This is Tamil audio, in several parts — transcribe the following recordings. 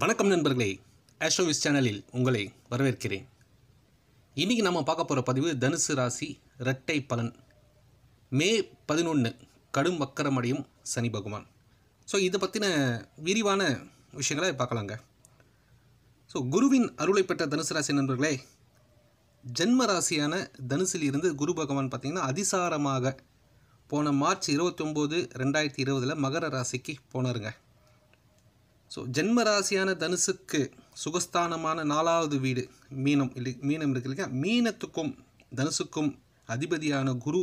வணக்கம் நண்பர்களே ஆஷோவிஸ் சேனலில் உங்களை வரவேற்கிறேன் இன்றைக்கி நம்ம பார்க்க போகிற பதிவு தனுசு ராசி இரட்டை பலன் மே பதினொன்று கடும் வக்கரமடையும் சனி பகவான் ஸோ இதை பற்றின விரிவான விஷயங்களை பார்க்கலாங்க ஸோ குருவின் அருளை பெற்ற தனுசு ராசி நண்பர்களே ஜென்ம ராசியான தனுசில் இருந்து குரு பகவான் பார்த்திங்கன்னா அதிசாரமாக போன மார்ச் இருபத்தொம்போது ரெண்டாயிரத்தி இருபதில் மகர ராசிக்கு போனாருங்க ஸோ ராசியான தனுசுக்கு சுகஸ்தானமான நாலாவது வீடு மீனம் இல்லை மீனம் இருக்கு இல்லையா மீனத்துக்கும் தனுசுக்கும் அதிபதியான குரு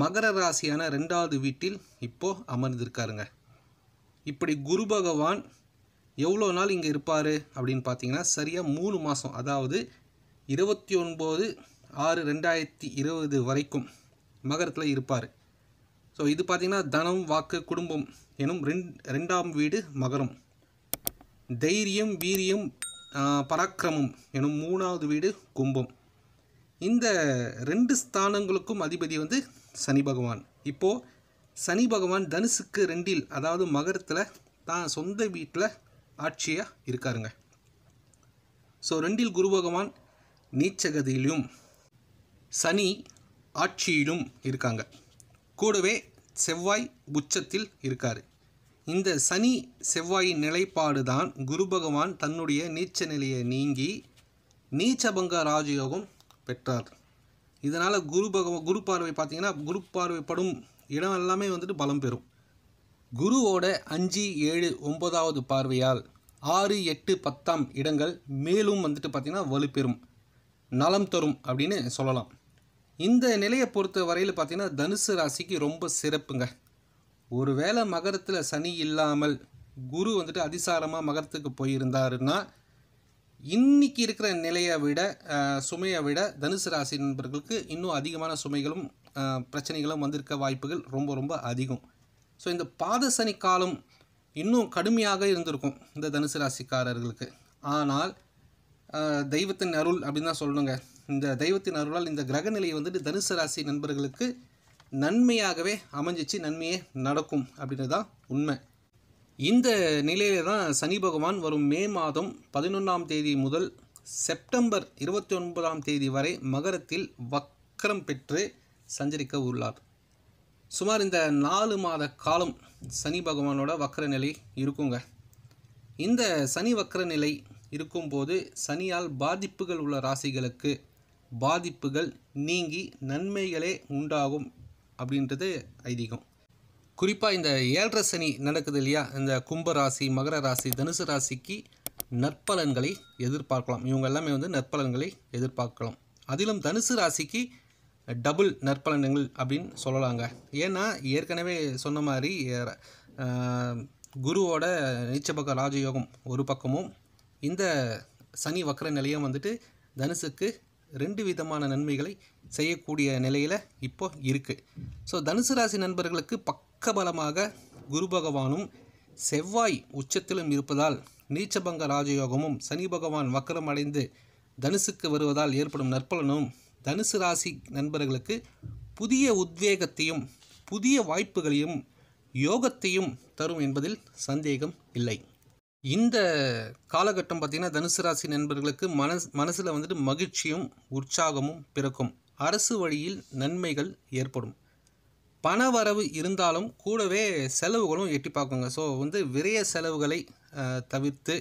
மகர ராசியான ரெண்டாவது வீட்டில் இப்போது அமர்ந்திருக்காருங்க இப்படி குரு பகவான் எவ்வளோ நாள் இங்கே இருப்பார் அப்படின்னு பார்த்தீங்கன்னா சரியாக மூணு மாதம் அதாவது இருபத்தி ஒன்பது ஆறு ரெண்டாயிரத்தி இருபது வரைக்கும் மகரத்தில் இருப்பார் ஸோ இது பார்த்திங்கன்னா தனம் வாக்கு குடும்பம் எனும் ரெண் ரெண்டாம் வீடு மகரம் தைரியம் வீரியம் பராக்கிரமம் எனும் மூணாவது வீடு கும்பம் இந்த ரெண்டு ஸ்தானங்களுக்கும் அதிபதி வந்து சனி பகவான் இப்போது சனி பகவான் தனுசுக்கு ரெண்டில் அதாவது மகரத்தில் தான் சொந்த வீட்டில் ஆட்சியாக இருக்காருங்க ஸோ ரெண்டில் குரு பகவான் நீச்சகதியிலும் சனி ஆட்சியிலும் இருக்காங்க கூடவே செவ்வாய் உச்சத்தில் இருக்கார் இந்த சனி செவ்வாயின் நிலைப்பாடு தான் குரு பகவான் தன்னுடைய நீச்ச நிலையை நீங்கி நீச்சபங்க ராஜயோகம் பெற்றார் இதனால் குரு பகவான் குரு பார்வை பார்த்தீங்கன்னா குரு பார்வைப்படும் இடம் எல்லாமே வந்துட்டு பலம் பெறும் குருவோட அஞ்சு ஏழு ஒன்பதாவது பார்வையால் ஆறு எட்டு பத்தாம் இடங்கள் மேலும் வந்துட்டு பார்த்திங்கன்னா வலுப்பெறும் நலம் தரும் அப்படின்னு சொல்லலாம் இந்த நிலையை பொறுத்த வரையில் பார்த்திங்கன்னா தனுசு ராசிக்கு ரொம்ப சிறப்புங்க ஒருவேளை மகரத்தில் சனி இல்லாமல் குரு வந்துட்டு அதிசாரமாக மகரத்துக்கு போயிருந்தாருன்னா இன்னைக்கு இருக்கிற நிலையை விட சுமையை விட தனுசு ராசி நண்பர்களுக்கு இன்னும் அதிகமான சுமைகளும் பிரச்சனைகளும் வந்திருக்க வாய்ப்புகள் ரொம்ப ரொம்ப அதிகம் ஸோ இந்த பாத சனி காலம் இன்னும் கடுமையாக இருந்திருக்கும் இந்த தனுசு ராசிக்காரர்களுக்கு ஆனால் தெய்வத்தின் அருள் அப்படின்னு தான் சொல்லணுங்க இந்த தெய்வத்தின் அருளால் இந்த கிரகநிலை வந்துட்டு தனுசு ராசி நண்பர்களுக்கு நன்மையாகவே அமைஞ்சிச்சு நன்மையே நடக்கும் அப்படின்றது தான் உண்மை இந்த நிலையில தான் சனி பகவான் வரும் மே மாதம் பதினொன்றாம் தேதி முதல் செப்டம்பர் இருபத்தி ஒன்பதாம் தேதி வரை மகரத்தில் வக்கரம் பெற்று சஞ்சரிக்க உள்ளார் சுமார் இந்த நாலு மாத காலம் சனி பகவானோட வக்கர நிலை இருக்குங்க இந்த சனி வக்கர நிலை இருக்கும்போது சனியால் பாதிப்புகள் உள்ள ராசிகளுக்கு பாதிப்புகள் நீங்கி நன்மைகளே உண்டாகும் அப்படின்றது ஐதீகம் குறிப்பாக இந்த ஏழரை சனி நடக்குது இல்லையா இந்த கும்ப ராசி மகர ராசி தனுசு ராசிக்கு நற்பலன்களை எதிர்பார்க்கலாம் இவங்க எல்லாமே வந்து நற்பலன்களை எதிர்பார்க்கலாம் அதிலும் தனுசு ராசிக்கு டபுள் நற்பலன்கள் அப்படின்னு சொல்லலாங்க ஏன்னா ஏற்கனவே சொன்ன மாதிரி குருவோட நீச்சபக்க ராஜயோகம் ஒரு பக்கமும் இந்த சனி வக்கர நிலையம் வந்துட்டு தனுசுக்கு ரெண்டு விதமான நன்மைகளை செய்யக்கூடிய நிலையில் இப்போ இருக்குது ஸோ தனுசு ராசி நண்பர்களுக்கு பக்கபலமாக குரு பகவானும் செவ்வாய் உச்சத்திலும் இருப்பதால் நீச்சபங்க ராஜயோகமும் சனி பகவான் அடைந்து தனுசுக்கு வருவதால் ஏற்படும் நற்பலனும் தனுசு ராசி நண்பர்களுக்கு புதிய உத்வேகத்தையும் புதிய வாய்ப்புகளையும் யோகத்தையும் தரும் என்பதில் சந்தேகம் இல்லை இந்த காலகட்டம் பார்த்திங்கன்னா தனுசு ராசி நண்பர்களுக்கு மனசு மனசில் வந்துட்டு மகிழ்ச்சியும் உற்சாகமும் பிறக்கும் அரசு வழியில் நன்மைகள் ஏற்படும் பண வரவு இருந்தாலும் கூடவே செலவுகளும் எட்டி பார்க்குங்க ஸோ வந்து விரைய செலவுகளை தவிர்த்து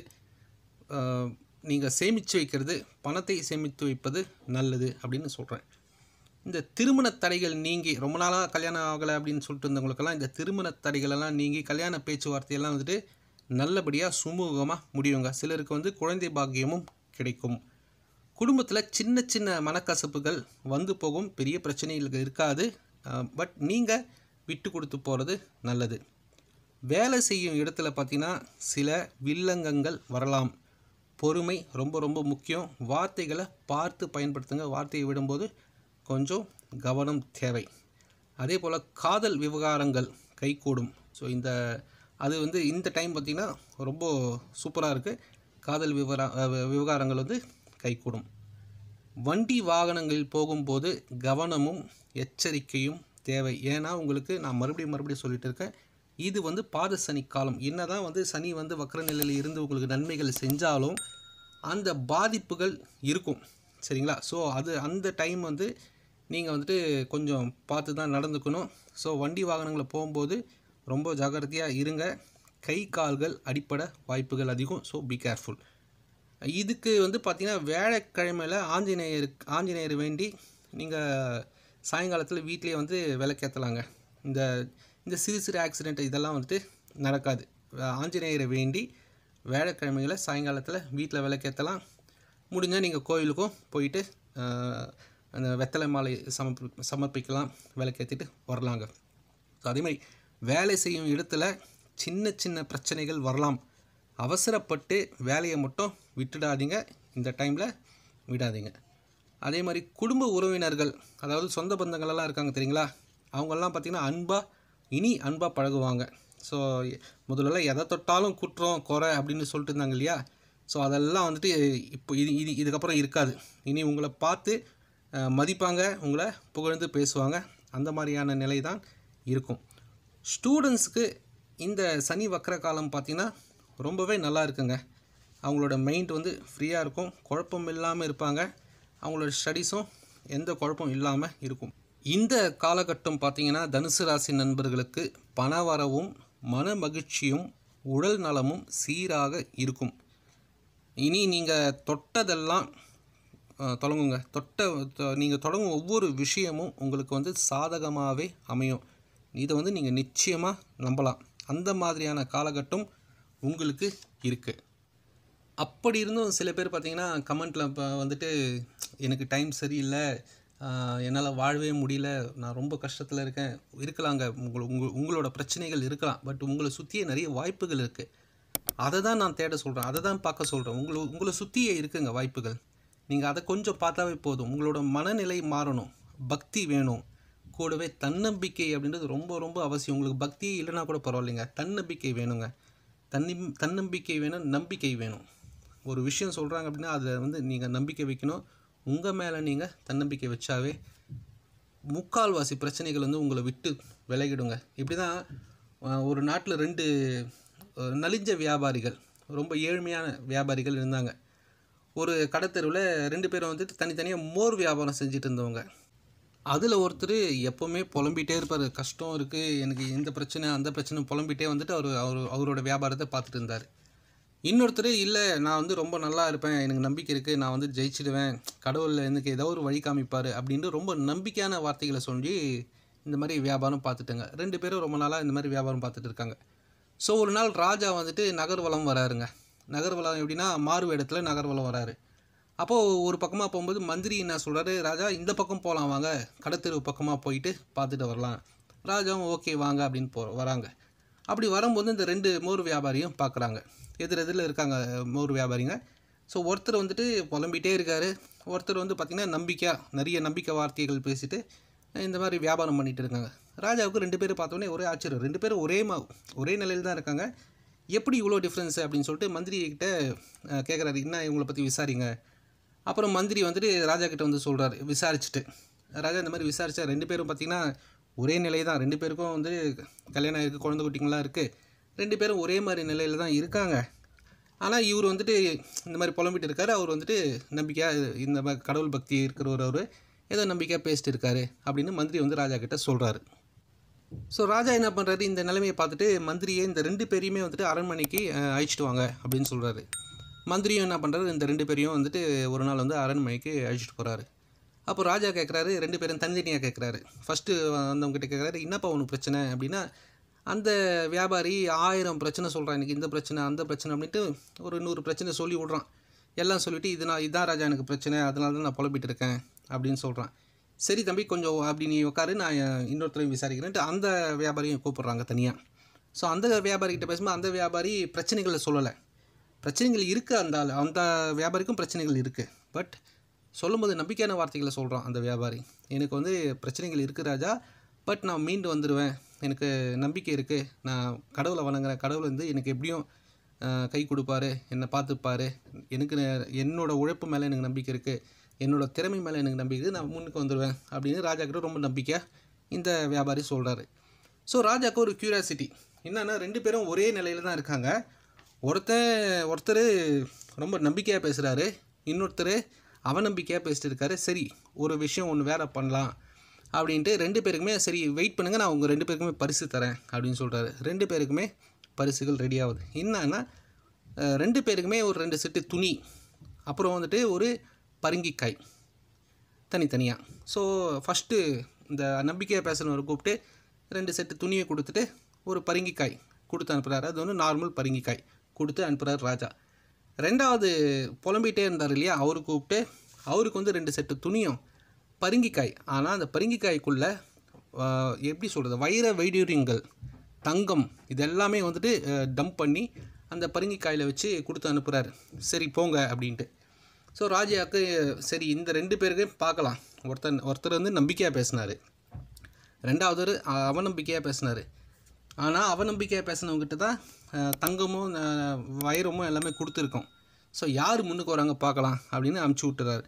நீங்கள் சேமித்து வைக்கிறது பணத்தை சேமித்து வைப்பது நல்லது அப்படின்னு சொல்கிறேன் இந்த திருமண தடைகள் நீங்கி ரொம்ப நாளாக கல்யாணம் ஆகலை அப்படின்னு சொல்லிட்டு இருந்தவங்களுக்கெல்லாம் இந்த திருமண தடைகளெல்லாம் நீங்கி கல்யாண பேச்சுவார்த்தையெல்லாம் வந்துட்டு நல்லபடியாக சுமூகமாக முடியுங்க சிலருக்கு வந்து குழந்தை பாக்கியமும் கிடைக்கும் குடும்பத்தில் சின்ன சின்ன மனக்கசப்புகள் வந்து போகும் பெரிய பிரச்சனைகள் இருக்காது பட் நீங்கள் விட்டு கொடுத்து போகிறது நல்லது வேலை செய்யும் இடத்துல பார்த்தீங்கன்னா சில வில்லங்கங்கள் வரலாம் பொறுமை ரொம்ப ரொம்ப முக்கியம் வார்த்தைகளை பார்த்து பயன்படுத்துங்க வார்த்தையை விடும்போது கொஞ்சம் கவனம் தேவை அதே போல் காதல் விவகாரங்கள் கைகூடும் ஸோ இந்த அது வந்து இந்த டைம் பார்த்திங்கன்னா ரொம்ப சூப்பராக இருக்குது காதல் விவரா விவகாரங்கள் வந்து கைகூடும் வண்டி வாகனங்களில் போகும்போது கவனமும் எச்சரிக்கையும் தேவை ஏன்னா உங்களுக்கு நான் மறுபடியும் மறுபடியும் சொல்லிட்டு இருக்கேன் இது வந்து பாத சனி காலம் என்ன தான் வந்து சனி வந்து வக்கர நிலையில் இருந்து உங்களுக்கு நன்மைகள் செஞ்சாலும் அந்த பாதிப்புகள் இருக்கும் சரிங்களா ஸோ அது அந்த டைம் வந்து நீங்கள் வந்துட்டு கொஞ்சம் பார்த்து தான் நடந்துக்கணும் ஸோ வண்டி வாகனங்களை போகும்போது ரொம்ப ஜாகிரதையாக இருங்க கை கால்கள் அடிப்பட வாய்ப்புகள் அதிகம் ஸோ பி கேர்ஃபுல் இதுக்கு வந்து பார்த்திங்கன்னா வேலைக்கிழமையில் ஆஞ்சநேயர் ஆஞ்சநேயர் வேண்டி நீங்கள் சாயங்காலத்தில் வீட்டிலே வந்து விளக்கேற்றலாங்க இந்த இந்த சிறு சிறு ஆக்சிடெண்ட் இதெல்லாம் வந்துட்டு நடக்காது ஆஞ்சநேயரை வேண்டி வேலைக்கிழமையில் சாயங்காலத்தில் வீட்டில் விளக்கேற்றலாம் முடிஞ்சால் நீங்கள் கோயிலுக்கும் போயிட்டு அந்த வெத்தலை மாலை சமர்ப்பி சமர்ப்பிக்கலாம் விளக்கேற்றிட்டு வரலாங்க ஸோ அதேமாதிரி வேலை செய்யும் இடத்துல சின்ன சின்ன பிரச்சனைகள் வரலாம் அவசரப்பட்டு வேலையை மட்டும் விட்டுடாதீங்க இந்த டைமில் விடாதீங்க அதே மாதிரி குடும்ப உறவினர்கள் அதாவது சொந்த பந்தங்களெல்லாம் இருக்காங்க தெரியுங்களா அவங்கெல்லாம் பார்த்திங்கன்னா அன்பாக இனி அன்பாக பழகுவாங்க ஸோ முதல்ல எதை தொட்டாலும் குற்றம் குறை அப்படின்னு சொல்லிட்டு இருந்தாங்க இல்லையா ஸோ அதெல்லாம் வந்துட்டு இப்போ இது இது இதுக்கப்புறம் இருக்காது இனி உங்களை பார்த்து மதிப்பாங்க உங்களை புகழ்ந்து பேசுவாங்க அந்த மாதிரியான நிலை தான் இருக்கும் ஸ்டூடெண்ட்ஸுக்கு இந்த சனி வக்கர காலம் பார்த்திங்கன்னா ரொம்பவே நல்லா இருக்குங்க அவங்களோட மைண்ட் வந்து ஃப்ரீயாக இருக்கும் குழப்பம் இல்லாமல் இருப்பாங்க அவங்களோட ஸ்டடீஸும் எந்த குழப்பம் இல்லாமல் இருக்கும் இந்த காலகட்டம் பார்த்திங்கன்னா தனுசு ராசி நண்பர்களுக்கு பண வரவும் மன மகிழ்ச்சியும் உடல் நலமும் சீராக இருக்கும் இனி நீங்கள் தொட்டதெல்லாம் தொடங்குங்க தொட்ட நீங்கள் தொடங்கும் ஒவ்வொரு விஷயமும் உங்களுக்கு வந்து சாதகமாகவே அமையும் இதை வந்து நீங்கள் நிச்சயமாக நம்பலாம் அந்த மாதிரியான காலகட்டம் உங்களுக்கு இருக்குது அப்படி இருந்தும் சில பேர் பார்த்திங்கன்னா கமெண்ட்டில் இப்போ வந்துட்டு எனக்கு டைம் சரியில்லை என்னால் வாழவே முடியல நான் ரொம்ப கஷ்டத்தில் இருக்கேன் இருக்கலாங்க உங்கள் உங்கள் உங்களோட பிரச்சனைகள் இருக்கலாம் பட் உங்களை சுற்றியே நிறைய வாய்ப்புகள் இருக்குது அதை தான் நான் தேட சொல்கிறேன் அதை தான் பார்க்க சொல்கிறேன் உங்களை உங்களை சுற்றியே இருக்குங்க வாய்ப்புகள் நீங்கள் அதை கொஞ்சம் பார்த்தாவே போதும் உங்களோட மனநிலை மாறணும் பக்தி வேணும் கூடவே தன்னம்பிக்கை அப்படின்றது ரொம்ப ரொம்ப அவசியம் உங்களுக்கு பக்தி இல்லைனா கூட பரவாயில்லைங்க தன்னம்பிக்கை வேணுங்க தன்னி தன்னம்பிக்கை வேணும் நம்பிக்கை வேணும் ஒரு விஷயம் சொல்கிறாங்க அப்படின்னா அதில் வந்து நீங்கள் நம்பிக்கை வைக்கணும் உங்கள் மேலே நீங்கள் தன்னம்பிக்கை வச்சாவே முக்கால்வாசி பிரச்சனைகள் வந்து உங்களை விட்டு விலகிடுங்க இப்படி தான் ஒரு நாட்டில் ரெண்டு நலிஞ்ச வியாபாரிகள் ரொம்ப ஏழ்மையான வியாபாரிகள் இருந்தாங்க ஒரு கடத்தெருவில் ரெண்டு பேரும் வந்துட்டு தனித்தனியாக மோர் வியாபாரம் செஞ்சுட்டு இருந்தவங்க அதில் ஒருத்தர் எப்போவுமே புலம்பிகிட்டே இருப்பார் கஷ்டம் இருக்குது எனக்கு இந்த பிரச்சனை அந்த பிரச்சனை புலம்பிகிட்டே வந்துட்டு அவர் அவர் அவரோட வியாபாரத்தை பார்த்துட்டு இருந்தார் இன்னொருத்தர் இல்லை நான் வந்து ரொம்ப நல்லா இருப்பேன் எனக்கு நம்பிக்கை இருக்குது நான் வந்து ஜெயிச்சிடுவேன் கடவுளில் எனக்கு ஏதோ ஒரு வழி காமிப்பார் அப்படின்ட்டு ரொம்ப நம்பிக்கையான வார்த்தைகளை சொல்லி இந்த மாதிரி வியாபாரம் பார்த்துட்டுங்க ரெண்டு பேரும் ரொம்ப நாளாக இந்த மாதிரி வியாபாரம் பார்த்துட்டு இருக்காங்க ஸோ ஒரு நாள் ராஜா வந்துட்டு நகர்வலம் வராருங்க நகர்வலம் எப்படின்னா மாறு இடத்துல நகர்வலம் வராரு அப்போது ஒரு பக்கமாக போகும்போது மந்திரி என்ன சொல்கிறாரு ராஜா இந்த பக்கம் போகலாம் வாங்க கடத்தெரு பக்கமாக போயிட்டு பார்த்துட்டு வரலாம் ராஜாவும் ஓகே வாங்க அப்படின்னு போ வராங்க அப்படி வரும்போது இந்த ரெண்டு மோர் வியாபாரியும் பார்க்குறாங்க எதிர் எதிரில் இருக்காங்க மோர் வியாபாரிங்க ஸோ ஒருத்தர் வந்துட்டு புலம்பிகிட்டே இருக்கார் ஒருத்தர் வந்து பார்த்திங்கன்னா நம்பிக்கையாக நிறைய நம்பிக்கை வார்த்தைகள் பேசிட்டு இந்த மாதிரி வியாபாரம் பண்ணிகிட்டு இருக்காங்க ராஜாவுக்கு ரெண்டு பேரும் பார்த்தோன்னே ஒரே ஆச்சரியம் ரெண்டு பேரும் ஒரே மா ஒரே நிலையில் தான் இருக்காங்க எப்படி இவ்வளோ டிஃப்ரென்ஸு அப்படின்னு சொல்லிட்டு மந்திரிக்கிட்ட கேட்குறாரு என்ன இவங்களை பற்றி விசாரிங்க அப்புறம் மந்திரி வந்துட்டு ராஜா கிட்ட வந்து சொல்கிறார் விசாரிச்சுட்டு ராஜா இந்த மாதிரி விசாரித்தா ரெண்டு பேரும் பார்த்திங்கன்னா ஒரே நிலை தான் ரெண்டு பேருக்கும் வந்து கல்யாணம் இருக்குது குழந்தை குட்டிங்களாம் இருக்குது ரெண்டு பேரும் ஒரே மாதிரி நிலையில் தான் இருக்காங்க ஆனால் இவர் வந்துட்டு இந்த மாதிரி புலம்பிட்டு இருக்கார் அவர் வந்துட்டு நம்பிக்கையாக இந்த மாதிரி கடவுள் பக்தி இருக்கிறவர் அவர் ஏதோ நம்பிக்கையாக பேசிட்டு இருக்காரு அப்படின்னு மந்திரி வந்து ராஜா கிட்ட சொல்கிறாரு ஸோ ராஜா என்ன பண்ணுறாரு இந்த நிலைமையை பார்த்துட்டு மந்திரியே இந்த ரெண்டு பேரையுமே வந்துட்டு அரண்மனைக்கு அழைச்சிட்டு வாங்க அப்படின்னு சொல்கிறாரு மந்திரியும் என்ன பண்ணுறாரு இந்த ரெண்டு பேரையும் வந்துட்டு ஒரு நாள் வந்து அரண்மனைக்கு அழைச்சிட்டு போகிறாரு அப்போ ராஜா கேட்குறாரு ரெண்டு பேரும் தனித்தனியாக கேட்குறாரு ஃபஸ்ட்டு வந்தவங்ககிட்ட கேட்குறாரு என்னப்பா உனக்கு பிரச்சனை அப்படின்னா அந்த வியாபாரி ஆயிரம் பிரச்சனை சொல்கிறான் எனக்கு இந்த பிரச்சனை அந்த பிரச்சனை அப்படின்ட்டு ஒரு நூறு பிரச்சனை சொல்லி விட்றான் எல்லாம் சொல்லிவிட்டு இது நான் இதான் ராஜா எனக்கு பிரச்சனை அதனால தான் நான் புலம்பிட்டு இருக்கேன் அப்படின்னு சொல்கிறான் சரி தம்பி கொஞ்சம் அப்படி நீ உட்காரு நான் இன்னொருத்தரையும் விசாரிக்கிறேன்ட்டு அந்த வியாபாரியும் கூப்பிட்றாங்க தனியாக ஸோ அந்த வியாபாரிகிட்ட பேசும்போது அந்த வியாபாரி பிரச்சனைகளை சொல்லலை பிரச்சனைகள் இருக்குது அந்த அந்த வியாபாரிக்கும் பிரச்சனைகள் இருக்குது பட் சொல்லும்போது நம்பிக்கையான வார்த்தைகளை சொல்கிறான் அந்த வியாபாரி எனக்கு வந்து பிரச்சனைகள் இருக்குது ராஜா பட் நான் மீண்டு வந்துடுவேன் எனக்கு நம்பிக்கை இருக்குது நான் கடவுளை வணங்குறேன் கடவுள் வந்து எனக்கு எப்படியும் கை கொடுப்பாரு என்னை பார்த்துப்பாரு எனக்கு என்னோடய உழைப்பு மேலே எனக்கு நம்பிக்கை இருக்குது என்னோடய திறமை மேலே எனக்கு நம்பிக்கை நான் முன்னுக்கு வந்துடுவேன் அப்படின்னு ராஜா கிட்ட ரொம்ப நம்பிக்கையாக இந்த வியாபாரி சொல்கிறாரு ஸோ ராஜாவுக்கு ஒரு க்யூரியாசிட்டி என்னென்னா ரெண்டு பேரும் ஒரே நிலையில் தான் இருக்காங்க ஒருத்தன் ஒருத்தர் ரொம்ப நம்பிக்கையாக பேசுகிறாரு இன்னொருத்தர் அவநம்பிக்கையாக பேசிட்டு இருக்காரு சரி ஒரு விஷயம் ஒன்று வேறு பண்ணலாம் அப்படின்ட்டு ரெண்டு பேருக்குமே சரி வெயிட் பண்ணுங்கள் நான் உங்கள் ரெண்டு பேருக்குமே பரிசு தரேன் அப்படின்னு சொல்கிறாரு ரெண்டு பேருக்குமே பரிசுகள் ரெடி ஆகுது என்னன்னா ரெண்டு பேருக்குமே ஒரு ரெண்டு செட்டு துணி அப்புறம் வந்துட்டு ஒரு பருங்கிக்காய் தனித்தனியாக ஸோ ஃபஸ்ட்டு இந்த நம்பிக்கையாக பேசுகிறவரை கூப்பிட்டு ரெண்டு செட்டு துணியை கொடுத்துட்டு ஒரு பருங்கிக்காய் கொடுத்து அனுப்புகிறாரு அது வந்து நார்மல் பருங்கிக்காய் கொடுத்து அனுப்புகிறார் ராஜா ரெண்டாவது புலம்பிகிட்டே இருந்தார் இல்லையா அவரு கூப்பிட்டு அவருக்கு வந்து ரெண்டு செட்டு துணியும் பருங்கிக்காய் ஆனால் அந்த பருங்கிக்காய்க்குள்ளே எப்படி சொல்கிறது வைர வைடூரியங்கள் தங்கம் இது எல்லாமே வந்துட்டு டம்ப் பண்ணி அந்த பருங்கிக்காயில் வச்சு கொடுத்து அனுப்புகிறாரு சரி போங்க அப்படின்ட்டு ஸோ ராஜாவுக்கு சரி இந்த ரெண்டு பேருக்கும் பார்க்கலாம் ஒருத்தன் ஒருத்தர் வந்து நம்பிக்கையாக பேசினார் ரெண்டாவது அவநம்பிக்கையாக பேசினார் ஆனால் அவநம்பிக்கையாக பேசினவங்ககிட்ட தான் தங்கமும் வைரமும் எல்லாமே கொடுத்துருக்கோம் ஸோ யார் முன்னுக்கு வராங்க பார்க்கலாம் அப்படின்னு அமுச்சு விட்டுறாரு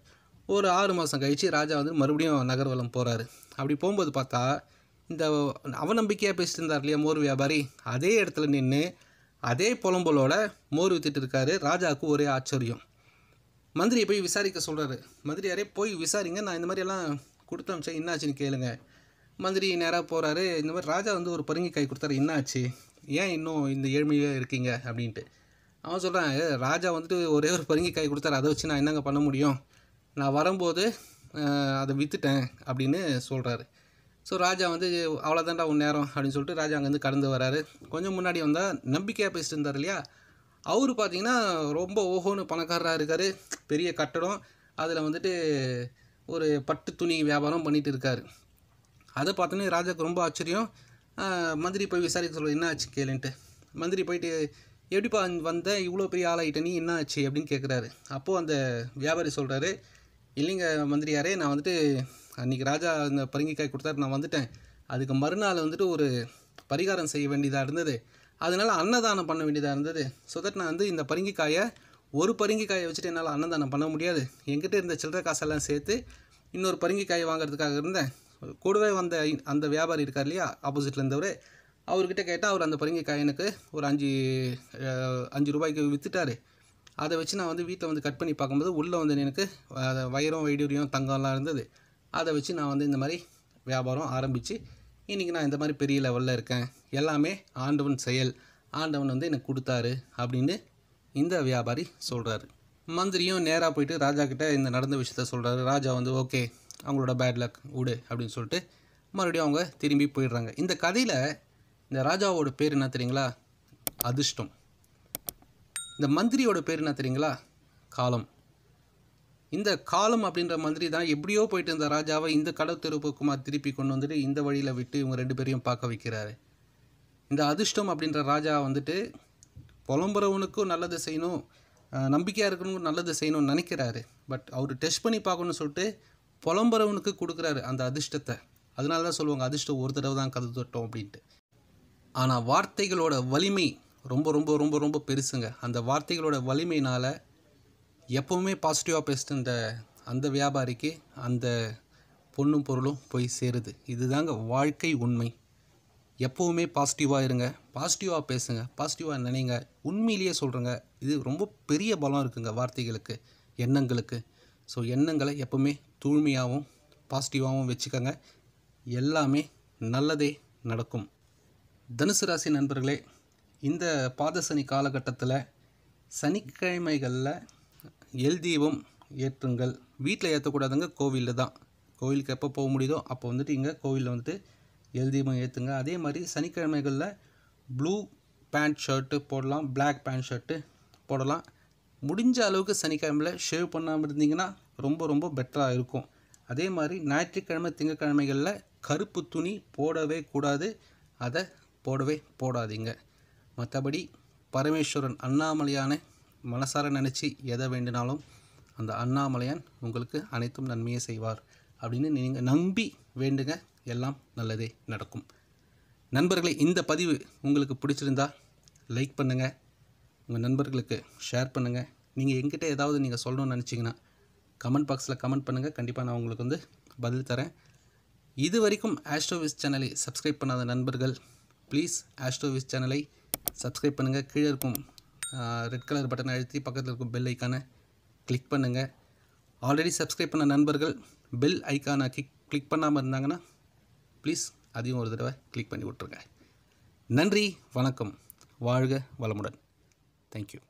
ஒரு ஆறு மாதம் கழித்து ராஜா வந்து மறுபடியும் நகர்வலம் போகிறாரு அப்படி போகும்போது பார்த்தா இந்த அவநம்பிக்கையாக பேசிட்டு இருந்தார் இல்லையா மோர் வியாபாரி அதே இடத்துல நின்று அதே புலம்பலோட மோர் வித்துட்டு இருக்காரு ராஜாவுக்கு ஒரே ஆச்சரியம் மந்திரியை போய் விசாரிக்க சொல்கிறாரு மந்திரியாரே போய் விசாரிங்க நான் இந்த மாதிரியெல்லாம் கொடுத்து அமிச்சேன் என்னாச்சுன்னு கேளுங்க மந்திரி நேராக போகிறாரு இந்த மாதிரி ராஜா வந்து ஒரு பருங்கி கை கொடுத்தாரு என்னாச்சு ஏன் இன்னும் இந்த ஏழ்மையிலே இருக்கீங்க அப்படின்ட்டு அவன் சொல்கிறான் ராஜா வந்துட்டு ஒரே ஒரு பருங்கி காய் கொடுத்தாரு அதை வச்சு நான் என்னங்க பண்ண முடியும் நான் வரும்போது அதை விற்றுட்டேன் அப்படின்னு சொல்கிறாரு ஸோ ராஜா வந்து அவ்வளோதான்டா உன் நேரம் அப்படின்னு சொல்லிட்டு ராஜா அங்கேருந்து கடந்து வராரு கொஞ்சம் முன்னாடி வந்தால் நம்பிக்கையாக பேசிட்டு இருந்தார் இல்லையா அவர் பார்த்தீங்கன்னா ரொம்ப ஓஹோன்னு பணக்காரராக இருக்கார் பெரிய கட்டடம் அதில் வந்துட்டு ஒரு பட்டு துணி வியாபாரம் பண்ணிகிட்டு இருக்கார் அதை பார்த்தோன்னே ராஜாவுக்கு ரொம்ப ஆச்சரியம் மந்திரி போய் விசாரிக்க சொல்லுவோம் என்ன ஆச்சு கேளுன்ட்டு மந்திரி போயிட்டு எப்படிப்பா வந்த இவ்வளோ பெரிய ஆளாகிட்ட நீ என்ன ஆச்சு அப்படின்னு கேட்குறாரு அப்போது அந்த வியாபாரி சொல்கிறாரு இல்லைங்க மந்திரியாரே நான் வந்துட்டு அன்றைக்கி ராஜா அந்த பரங்கிக்காய் கொடுத்தாரு நான் வந்துட்டேன் அதுக்கு மறுநாள் வந்துட்டு ஒரு பரிகாரம் செய்ய வேண்டியதாக இருந்தது அதனால் அன்னதானம் பண்ண வேண்டியதாக இருந்தது ஸோ தட் நான் வந்து இந்த பரங்கிக்காயை ஒரு பரங்கிக்காயை வச்சுட்டு என்னால் அன்னதானம் பண்ண முடியாது என்கிட்ட இருந்த சில்லற காசெல்லாம் சேர்த்து இன்னொரு பரங்கிக்காயை வாங்குறதுக்காக இருந்தேன் கூடவே வந்த அந்த வியாபாரி இருக்கார் இல்லையா ஆப்போசிட்டில் இருந்தவர் அவர்கிட்ட கேட்டால் அவர் அந்த பரங்கிக்காய் எனக்கு ஒரு அஞ்சு அஞ்சு ரூபாய்க்கு விற்றுட்டார் அதை வச்சு நான் வந்து வீட்டில் வந்து கட் பண்ணி பார்க்கும்போது உள்ளே வந்து எனக்கு வயிறும் வைடூரியம் தங்கம்லாம் இருந்தது அதை வச்சு நான் வந்து இந்த மாதிரி வியாபாரம் ஆரம்பித்து இன்றைக்கி நான் இந்த மாதிரி பெரிய லெவலில் இருக்கேன் எல்லாமே ஆண்டவன் செயல் ஆண்டவன் வந்து எனக்கு கொடுத்தாரு அப்படின்னு இந்த வியாபாரி சொல்கிறாரு மந்திரியும் நேராக போயிட்டு ராஜா கிட்டே இந்த நடந்த விஷயத்த சொல்கிறாரு ராஜா வந்து ஓகே அவங்களோட பேட் லக் விடு அப்படின்னு சொல்லிட்டு மறுபடியும் அவங்க திரும்பி போயிடுறாங்க இந்த கதையில் இந்த ராஜாவோட பேர் என்ன தெரியுங்களா அதிர்ஷ்டம் இந்த மந்திரியோட பேர் என்ன தெரியுங்களா காலம் இந்த காலம் அப்படின்ற மந்திரி தான் எப்படியோ போயிட்டு இருந்த ராஜாவை இந்த கடற்தெருப்புக்குமார் திருப்பி கொண்டு வந்துட்டு இந்த வழியில் விட்டு இவங்க ரெண்டு பேரையும் பார்க்க வைக்கிறாரு இந்த அதிர்ஷ்டம் அப்படின்ற ராஜா வந்துட்டு புலம்புறவனுக்கும் நல்லது செய்யணும் நம்பிக்கையாக இருக்கணும் நல்லது செய்யணும்னு நினைக்கிறாரு பட் அவர் டெஸ்ட் பண்ணி பார்க்கணும்னு சொல்லிட்டு புலம்புறவனுக்கு கொடுக்குறாரு அந்த அதிர்ஷ்டத்தை அதனால தான் சொல்லுவாங்க அதிர்ஷ்டம் ஒரு தடவை தான் கதை தொட்டோம் அப்படின்ட்டு ஆனால் வார்த்தைகளோட வலிமை ரொம்ப ரொம்ப ரொம்ப ரொம்ப பெருசுங்க அந்த வார்த்தைகளோட வலிமைனால் எப்போவுமே பாசிட்டிவாக பேசிட்டு அந்த வியாபாரிக்கு அந்த பொண்ணும் பொருளும் போய் சேருது இதுதாங்க வாழ்க்கை உண்மை எப்போவுமே பாசிட்டிவாக இருங்க பாசிட்டிவாக பேசுங்க பாசிட்டிவாக நினைங்க உண்மையிலேயே சொல்கிறேங்க இது ரொம்ப பெரிய பலம் இருக்குங்க வார்த்தைகளுக்கு எண்ணங்களுக்கு ஸோ எண்ணங்களை எப்போவுமே தூய்மையாகவும் பாசிட்டிவாகவும் வச்சுக்கோங்க எல்லாமே நல்லதே நடக்கும் தனுசு ராசி நண்பர்களே இந்த பாதசனி காலகட்டத்தில் சனிக்கிழமைகளில் எல் தீபம் ஏற்றுங்கள் வீட்டில் ஏற்றக்கூடாதுங்க கோவிலில் தான் கோவிலுக்கு எப்போ போக முடியுதோ அப்போ வந்துட்டு இங்கே கோவிலில் வந்துட்டு எல் தீபம் ஏற்றுங்க அதே மாதிரி சனிக்கிழமைகளில் ப்ளூ பேண்ட் ஷர்ட்டு போடலாம் பிளாக் பேண்ட் ஷர்ட்டு போடலாம் முடிஞ்ச அளவுக்கு சனிக்கிழமையில் ஷேவ் பண்ணாமல் இருந்தீங்கன்னா ரொம்ப ரொம்ப பெட்டராக இருக்கும் அதே மாதிரி ஞாயிற்றுக்கிழமை திங்கக்கிழமைகளில் கருப்பு துணி போடவே கூடாது அதை போடவே போடாதீங்க மற்றபடி பரமேஸ்வரன் அண்ணாமலையான மனசார நினச்சி எதை வேண்டினாலும் அந்த அண்ணாமலையான் உங்களுக்கு அனைத்தும் நன்மையை செய்வார் அப்படின்னு நீங்கள் நம்பி வேண்டுங்க எல்லாம் நல்லதே நடக்கும் நண்பர்களை இந்த பதிவு உங்களுக்கு பிடிச்சிருந்தா லைக் பண்ணுங்கள் உங்கள் நண்பர்களுக்கு ஷேர் பண்ணுங்கள் நீங்கள் எங்கிட்ட ஏதாவது நீங்கள் சொல்லணும்னு நினச்சிங்கன்னா கமெண்ட் பாக்ஸில் கமெண்ட் பண்ணுங்கள் கண்டிப்பாக நான் உங்களுக்கு வந்து பதில் தரேன் இது வரைக்கும் ஆஸ்ட்ரோவிஸ் சேனலை சப்ஸ்கிரைப் பண்ணாத நண்பர்கள் ப்ளீஸ் ஆஸ்ட்ரோவிஸ் சேனலை சப்ஸ்கிரைப் பண்ணுங்கள் கீழே இருக்கும் ரெட் கலர் பட்டனை அழுத்தி பக்கத்தில் இருக்கும் பெல் ஐக்கானை கிளிக் பண்ணுங்கள் ஆல்ரெடி சப்ஸ்கிரைப் பண்ண நண்பர்கள் பெல் ஐக்கானை கிளிக் கிளிக் பண்ணாமல் இருந்தாங்கன்னா ப்ளீஸ் அதையும் ஒரு தடவை கிளிக் பண்ணி விட்ருங்க நன்றி வணக்கம் வாழ்க வளமுடன் தேங்க்யூ